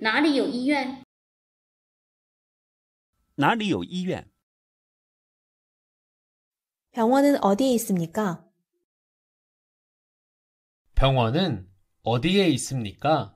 哪里有医院？哪里有医院？ 병원은 어디에 있습니까? 병원은 어디에 있습니까?